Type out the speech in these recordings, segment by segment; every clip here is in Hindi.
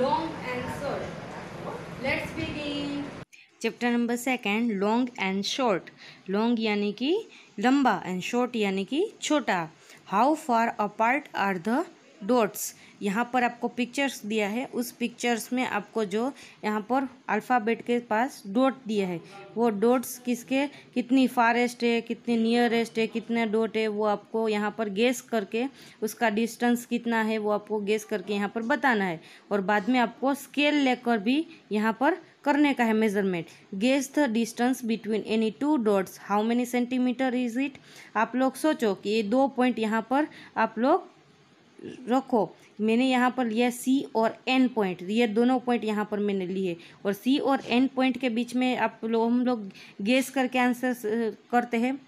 Long and short let's chapter number second long and short long यानी कि लंबा एंड शॉर्ट यानी कि छोटा how far apart are the dots यहाँ पर आपको पिक्चर्स दिया है उस पिक्चर्स में आपको जो यहाँ पर अल्फ़ाबेट के पास डॉट दिया है वो डॉट्स किसके कितनी फारेस्ट है कितनी नियरेस्ट है कितने डॉट है वो आपको यहाँ पर गेस करके उसका डिस्टेंस कितना है वो आपको गेस करके यहाँ पर बताना है और बाद में आपको स्केल लेकर भी यहाँ पर करने का है measurement guess the distance between any two dots how many centimetre is it आप लोग सोचो कि ये दो पॉइंट यहाँ पर आप लोग रखो मैंने यहाँ पर लिया सी और एन पॉइंट ये दोनों पॉइंट यहाँ पर मैंने लिए और सी और एन पॉइंट के बीच में आप लोग हम लोग गेस करके आंसर करते हैं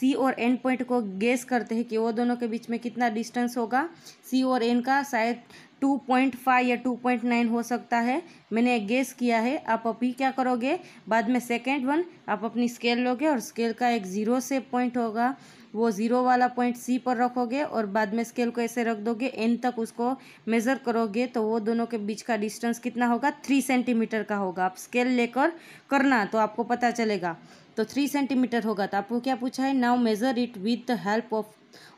सी और एन पॉइंट को गेस करते हैं कि वो दोनों के बीच में कितना डिस्टेंस होगा सी और एन का शायद टू पॉइंट फाइव या टू पॉइंट नाइन हो सकता है मैंने गेस किया है आप अभी क्या करोगे बाद में सेकेंड वन आप अपनी स्केल लोगे और स्केल का एक ज़ीरो से पॉइंट होगा वो ज़ीरो वाला पॉइंट सी पर रखोगे और बाद में स्केल को ऐसे रख दोगे एन तक उसको मेज़र करोगे तो वो दोनों के बीच का डिस्टेंस कितना होगा थ्री सेंटीमीटर का होगा आप स्केल लेकर करना तो आपको पता चलेगा तो थ्री सेंटीमीटर होगा तो आपको क्या पूछा है now measure it with the help of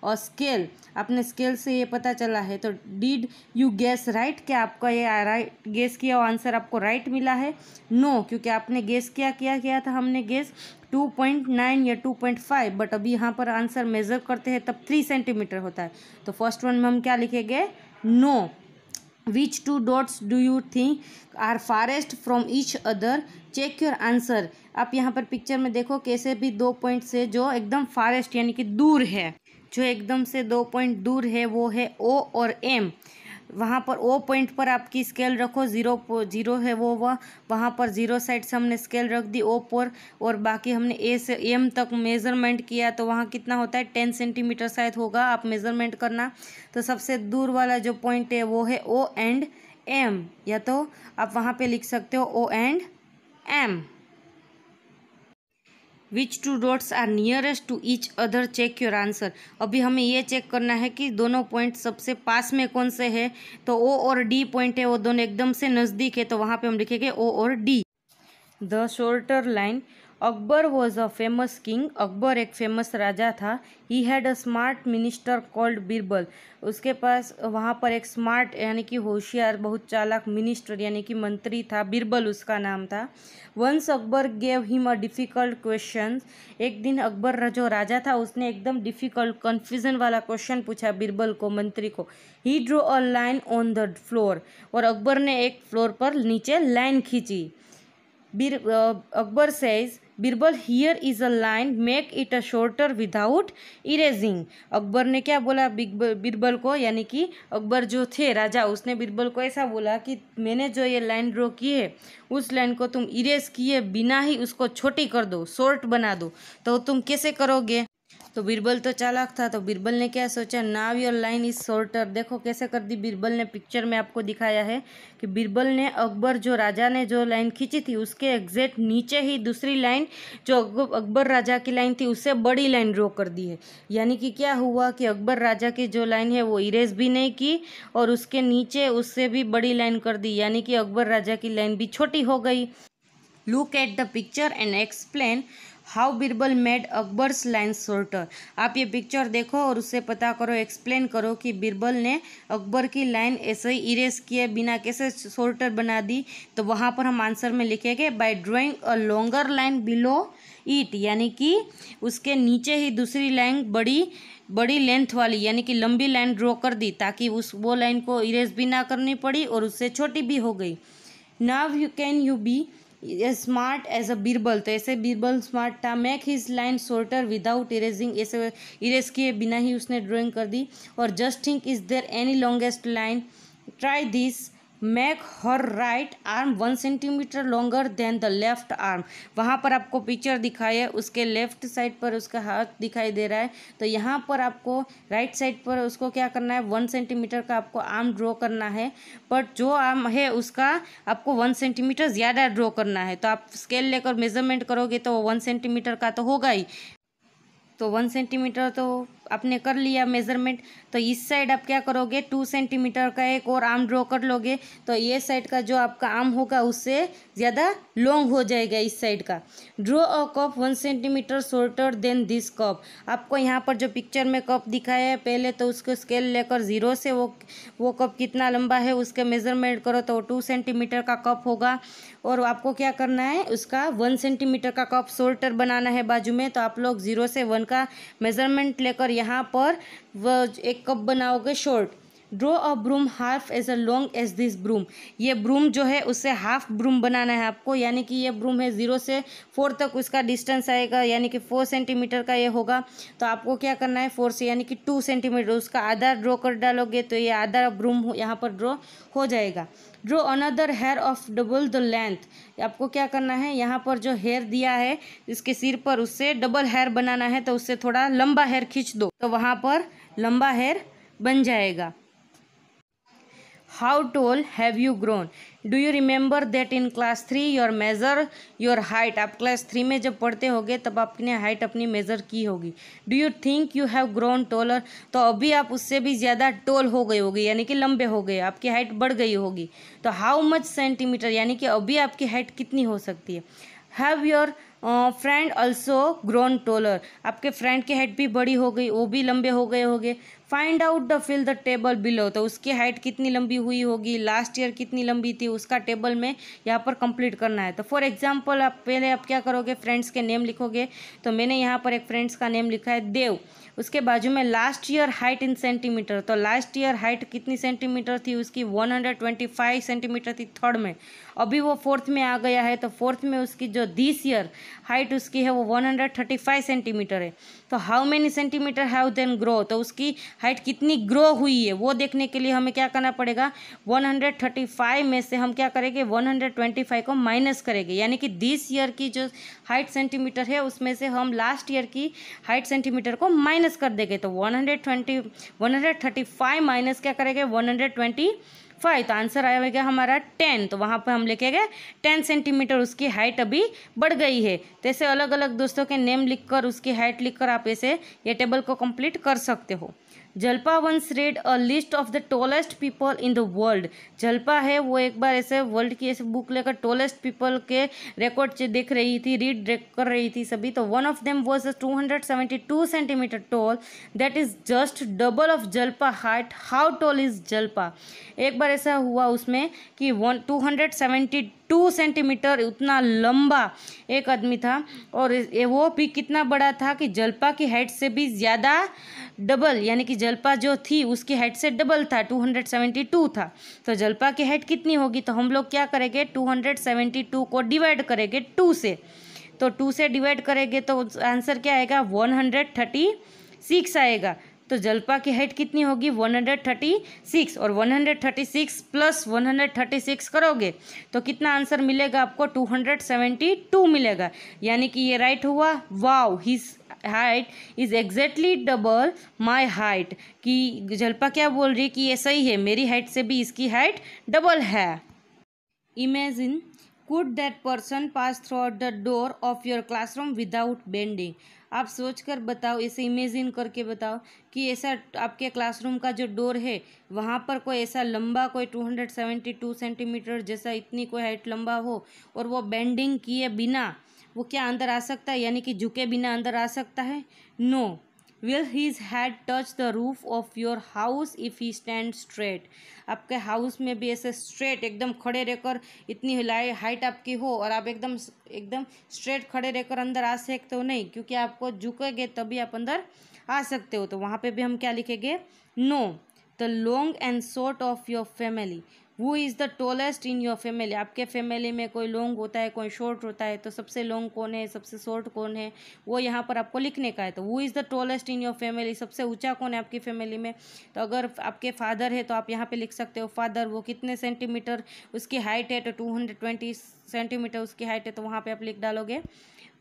और स्केल अपने स्केल से ये पता चला है तो डीड यू गैस राइट क्या आपका ये राइट गैस किया आंसर आपको राइट right मिला है नो no, क्योंकि आपने गैस क्या किया किया था हमने गैस टू पॉइंट नाइन या टू पॉइंट फाइव बट अभी यहाँ पर आंसर मेज़र करते हैं तब थ्री सेंटीमीटर होता है तो फर्स्ट वन में हम क्या लिखेंगे no no. which two dots do you think are farthest from each other check your answer आप यहाँ पर पिक्चर में देखो कैसे भी दो पॉइंट से जो एकदम फारेस्ट यानी कि दूर है जो एकदम से दो पॉइंट दूर है वो है ओ और एम वहाँ पर ओ पॉइंट पर आपकी स्केल रखो ज़ीरो ज़ीरो है वो वह वहाँ पर ज़ीरो साइड से हमने स्केल रख दी ओ पर और बाकी हमने ए से एम तक मेज़रमेंट किया तो वहाँ कितना होता है टेन सेंटीमीटर शायद होगा आप मेज़रमेंट करना तो सबसे दूर वाला जो पॉइंट है वो है ओ एंड एम या तो आप वहाँ पे लिख सकते हो O and M which two dots are nearest to each other check your answer अभी हमें ये चेक करना है कि दोनों पॉइंट सबसे पास में कौन से है तो ओ और डी पॉइंट है वो दोनों एकदम से नज़दीक है तो वहाँ पे हम लिखेंगे ओ और D the shorter line Akbar was a famous king Akbar एक फेमस राजा था he had a smart minister called Birbal उसके पास वहाँ पर एक स्मार्ट यानी कि होशियार बहुत चालाक मिनिस्टर यानी कि मंत्री था बीरबल उसका नाम था once Akbar gave him a difficult question एक दिन अकबर जो राजा था उसने एकदम डिफ़िकल्ट कन्फ्यूजन वाला क्वेश्चन पूछा बीरबल को मंत्री को he draw a line on the floor और अकबर ने एक फ्लोर पर नीचे लाइन खींची बीर Akbar says Birbal here is a line make it a shorter without erasing Akbar ने क्या बोला बीरबल को यानी कि अकबर जो थे राजा उसने बीरबल को ऐसा बोला कि मैंने जो ये लाइन ड्रॉ की है उस लाइन को तुम इरेज किए बिना ही उसको छोटी कर दो शॉर्ट बना दो तो तुम कैसे करोगे तो बीरबल तो चालाक था तो बीरबल ने क्या सोचा now your line is shorter देखो कैसे कर दी बीरबल ने पिक्चर में आपको दिखाया है कि बीरबल ने अकबर जो राजा ने जो लाइन खींची थी उसके एग्जैक्ट नीचे ही दूसरी लाइन जो अकबर राजा की लाइन थी उससे बड़ी लाइन ड्रॉ कर दी है यानी कि क्या हुआ कि अकबर राजा की जो लाइन है वो इरेज भी नहीं की और उसके नीचे उससे भी बड़ी लाइन कर दी यानी कि अकबर राजा की लाइन भी छोटी हो गई look at the picture and explain how Birbal made Akbar's line shorter आप ये पिक्चर देखो और उससे पता करो एक्सप्लेन करो कि बिरबल ने अकबर की लाइन ऐसे ही इरेज किए बिना कैसे शॉर्टर बना दी तो वहाँ पर हम आंसर में लिखेंगे by drawing a longer line below it यानी कि उसके नीचे ही दूसरी लाइन बड़ी बड़ी लेंथ वाली यानी कि लंबी लाइन ड्रॉ कर दी ताकि उस वो लाइन को इरेज भी ना करनी पड़ी और उससे छोटी भी हो गई now you can you be smart as a Birbal तो ऐसे बीरबल स्मार्ट था make his line shorter without erasing ऐसे इरेज किए बिना ही उसने ड्राइंग कर दी और just think is there any longest line try this make her right arm one centimetre longer than the left arm वहाँ पर आपको पिक्चर दिखाई है उसके लेफ्ट साइड पर उसका हाथ दिखाई दे रहा है तो यहाँ पर आपको राइट साइड पर उसको क्या करना है वन सेंटीमीटर का आपको आर्म ड्रॉ करना है बट जो आर्म है उसका आपको वन सेंटीमीटर ज़्यादा ड्रॉ करना है तो आप स्केल लेकर मेजरमेंट करोगे तो वन सेंटीमीटर का तो होगा ही तो वन सेंटीमीटर तो आपने कर लिया मेज़रमेंट तो इस साइड आप क्या करोगे टू सेंटीमीटर का एक और आर्म ड्रॉ कर लोगे तो ये साइड का जो आपका आर्म होगा उससे ज़्यादा लॉन्ग हो जाएगा इस साइड का draw a cup one centimetre shorter than this cup आपको यहाँ पर जो पिक्चर में कप दिखाया है पहले तो उसको स्केल लेकर ज़ीरो से वो वो कप कितना लंबा है उसके मेज़रमेंट करो तो टू सेंटीमीटर का कप होगा और आपको क्या करना है उसका वन सेंटीमीटर का कप शोल्टर बनाना है बाजू में तो आप लोग ज़ीरो से वन का मेज़रमेंट लेकर यहाँ पर वह एक कप बनाओगे short draw a broom half as a long as this broom ये ब्रूम जो है उससे हाफ ब्रूम बनाना है आपको यानी कि ये ब्रूम है ज़ीरो से फोर तक उसका डिस्टेंस आएगा यानी कि फोर सेंटीमीटर का ये होगा तो आपको क्या करना है फोर से यानी कि टू सेंटीमीटर उसका आधा ड्रॉ कर डालोगे तो ये आधा ब्रूम यहाँ पर ड्रॉ हो जाएगा draw another hair of double the length आपको क्या करना है यहाँ पर जो हेयर दिया है इसके सिर पर उससे डबल हेयर बनाना है तो उससे थोड़ा लंबा हेयर खींच दो तो वहाँ पर लंबा हेयर बन जाएगा how tall have you grown do you remember that in class three your measure your height आप क्लास थ्री में जब पढ़ते होगे तब आपने हाइट अपनी मेज़र की होगी do you think you have grown taller तो अभी आप उससे भी ज़्यादा टोल हो गई होगी यानी कि लंबे हो गए आपकी हाइट बढ़ गई होगी तो हाउ मच सेंटीमीटर यानी कि अभी आपकी हाइट कितनी हो सकती है have your friend also grown taller आपके फ्रेंड की हाइट भी बड़ी हो गई वो भी लंबे हो गए होंगे find out the fill the table below तो उसकी हाइट कितनी लंबी हुई होगी लास्ट ईयर कितनी लंबी थी उसका टेबल में यहाँ पर कंप्लीट करना है तो फॉर एग्जाम्पल आप पहले आप क्या करोगे फ्रेंड्स के नेम लिखोगे तो मैंने यहाँ पर एक फ्रेंड्स का नेम लिखा है देव उसके बाजू में last year height in centimetre तो लास्ट ईयर हाइट कितनी सेंटीमीटर थी उसकी one hundred twenty five centimetre थी थर्ड में अभी वो फोर्थ में आ गया है तो फोर्थ में उसकी जो दिस ईयर हाइट उसकी है वो one hundred thirty five centimetre है तो how many centimetre have then grow तो उसकी हाइट कितनी ग्रो हुई है वो देखने के लिए हमें क्या करना पड़ेगा वन हंड्रेड थर्टी फाइव में से हम क्या करेंगे वन हंड्रेड ट्वेंटी फाइव को माइनस करेंगे यानी कि दिस ईयर की जो हाइट सेंटीमीटर है उसमें से हम लास्ट ईयर की हाइट सेंटीमीटर को माइनस कर देंगे तो one hundred twenty one hundred thirty five minus क्या करेंगे वन हंड्रेड ट्वेंटी फाइव तो आंसर आया हुआ हमारा टेन तो वहाँ पर हम लेके गए टेन सेंटीमीटर उसकी हाइट अभी बढ़ गई है तो ऐसे अलग अलग दोस्तों के नेम लिखकर उसकी हाइट लिखकर आप ऐसे ये टेबल को कंप्लीट कर सकते हो Jalpa once read a list of the tallest people in the world Jalpa है वो एक बार ऐसे वर्ल्ड की ऐसे बुक लेकर टोलेस्ट पीपल के रिकॉर्ड देख रही थी रीड कर रही थी सभी तो one of them was two hundred seventy two centimetre tall that is just double of Jalpa height how tall is Jalpa एक बार ऐसा हुआ उसमें कि one two hundred seventy two centimetre उतना लंबा एक आदमी था और वो भी कितना बड़ा था कि जलपा की हाइट से भी ज़्यादा डबल यानी कि जलपा जो थी उसकी हेड से डबल था 272 था तो जलपा की हेड कितनी होगी तो हम लोग क्या करेंगे 272 को डिवाइड करेंगे टू से तो टू से डिवाइड करेंगे तो आंसर क्या आएगा 136 आएगा तो जलपा की हेड कितनी होगी 136 और 136 प्लस 136 करोगे तो कितना आंसर मिलेगा आपको 272 मिलेगा यानी कि ये राइट हुआ wow his height is exactly double my height कि जलपा क्या बोल रही है कि ये सही है मेरी हाइट से भी इसकी हाइट डबल है imagine could that person pass through out the door of your classroom without bending आप सोच कर बताओ ऐसे इमेजिन करके बताओ कि ऐसा आपके क्लासरूम का जो डोर है वहाँ पर कोई ऐसा लंबा कोई two hundred seventy two centimetre जैसा इतनी कोई हाइट लंबा हो और वो बेंडिंग किए बिना वो क्या अंदर आ सकता है यानी कि झुके बिना अंदर आ सकता है no will his had touch the roof of your house if he stand straight आपके हाउस में भी ऐसे स्ट्रेट एकदम खड़े रहकर इतनी लाई हाइट आपकी हो और आप एकदम एकदम स्ट्रेट खड़े रहकर अंदर आ सकते हो नहीं क्योंकि आपको झुकेगे तभी आप अंदर आ सकते हो तो वहाँ पे भी हम क्या लिखेंगे no the long and short of your family वो is the tallest in your family आपके फैमिली में कोई लॉन्ग होता है कोई शॉर्ट होता है तो सबसे लॉन्ग कौन है सबसे शॉर्ट कौन है वो यहाँ पर आपको लिखने का है तो वो is the tallest in your family सबसे ऊँचा कौन है आपकी फैमिली में तो अगर आपके फादर है तो आप यहाँ पर लिख सकते हो फादर वो कितने सेंटीमीटर उसकी हाइट है तो टू सेंटीमीटर उसकी हाइट है तो वहाँ पर आप लिख डालोगे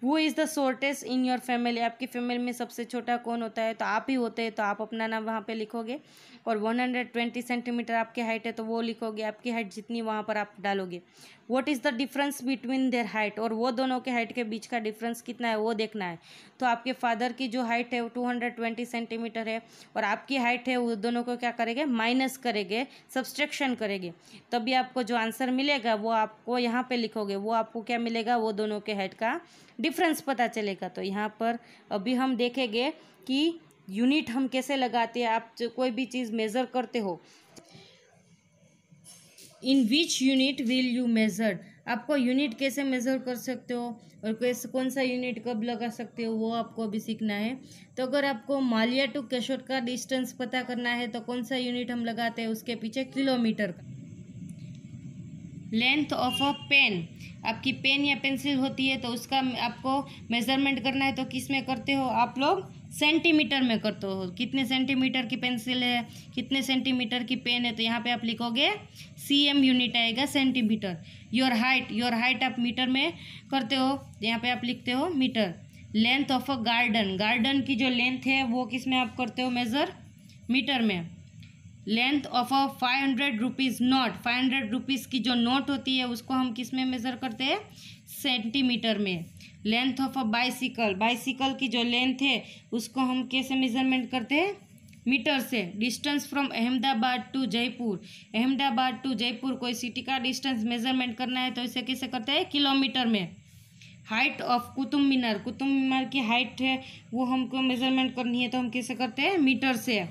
वो is the shortest in your family आपकी फैमिली में सबसे छोटा कौन होता है तो आप ही होते हैं तो आप अपना नाम वहाँ पे लिखोगे और 120 सेंटीमीटर आपकी हाइट है तो वो लिखोगे आपकी हाइट जितनी वहाँ पर आप डालोगे what is the difference between their height और वो दोनों के हाइट के बीच का डिफरेंस कितना है वो देखना है तो आपके फादर की जो हाइट है वो टू सेंटीमीटर है और आपकी हाइट है वो दोनों को क्या करेंगे माइनस करेंगे सब्सट्रक्शन करेंगे तभी आपको जो आंसर मिलेगा वो आपको यहाँ पर लिखोगे वो आपको क्या मिलेगा वो दोनों के हाइट का डिफरेंस पता चलेगा तो यहाँ पर अभी हम देखेंगे कि यूनिट हम कैसे लगाते हैं आप कोई भी चीज़ मेज़र करते हो in which unit will you measure आपको यूनिट कैसे मेज़र कर सकते हो और कैसे कौन सा यूनिट कब लगा सकते हो वो आपको अभी सीखना है तो अगर आपको मालिया टू केशोर का डिस्टेंस पता करना है तो कौन सा यूनिट हम लगाते हैं उसके पीछे किलोमीटर का लेंथ ऑफ अ पेन आपकी पेन या पेंसिल होती है तो उसका आपको मेजरमेंट करना है तो किस में करते हो आप लोग सेंटीमीटर में करते हो कितने सेंटीमीटर की पेंसिल है कितने सेंटीमीटर की पेन है तो यहाँ पे आप लिखोगे सी एम यूनिट आएगा centimetre your height your height आप मीटर में करते हो यहाँ पे आप लिखते हो metre length of a garden garden की जो लेंथ है वो किस में आप करते हो मेज़र मीटर में length of a five hundred rupees note five hundred rupees की जो नोट होती है उसको हम किस में मेज़र करते हैं सेंटीमीटर में length of a bicycle bicycle की जो लेंथ है उसको हम कैसे मेज़रमेंट करते हैं मीटर से distance from Ahmedabad to Jaipur Ahmedabad to Jaipur कोई सिटी का डिस्टेंस मेजरमेंट करना है तो इसे कैसे करते हैं किलोमीटर में हाइट ऑफ कुतुब मीनार कुतुब मीनार की हाइट है वो हमको मेजरमेंट करनी है तो हम कैसे करते हैं मीटर से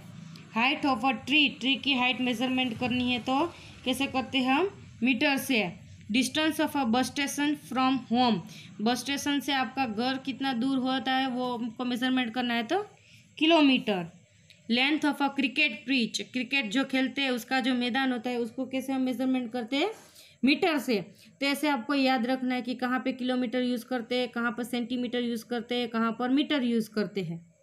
height of a tree tree की हाइट मेजरमेंट करनी है तो कैसे करते हैं हम मीटर से distance of a bus station from home bus station से आपका घर कितना दूर होता है वो हमको मेजरमेंट करना है तो kilometre length of a cricket pitch cricket जो खेलते हैं उसका जो मैदान होता है उसको कैसे हम मेजरमेंट करते हैं मीटर से तो ऐसे आपको याद रखना है कि कहाँ पे किलोमीटर यूज़ करते हैं कहाँ पर सेंटीमीटर यूज़ करते हैं कहाँ पर मीटर यूज़ करते हैं